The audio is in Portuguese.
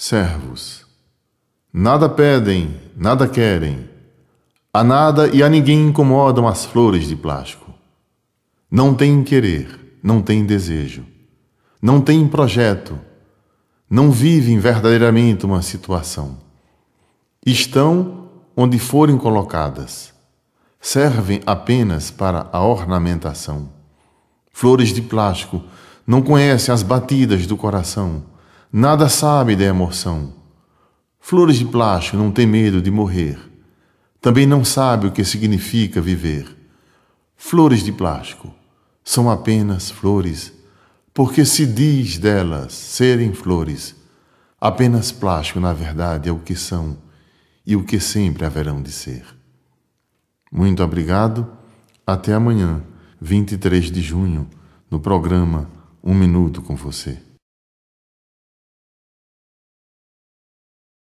servos. Nada pedem, nada querem, a nada e a ninguém incomodam as flores de plástico. Não têm querer, não têm desejo, não têm projeto, não vivem verdadeiramente uma situação. Estão onde forem colocadas, servem apenas para a ornamentação. Flores de plástico não conhecem as batidas do coração Nada sabe da emoção. Flores de plástico não tem medo de morrer. Também não sabe o que significa viver. Flores de plástico são apenas flores, porque se diz delas serem flores. Apenas plástico, na verdade, é o que são e o que sempre haverão de ser. Muito obrigado. Até amanhã, 23 de junho, no programa Um Minuto com Você.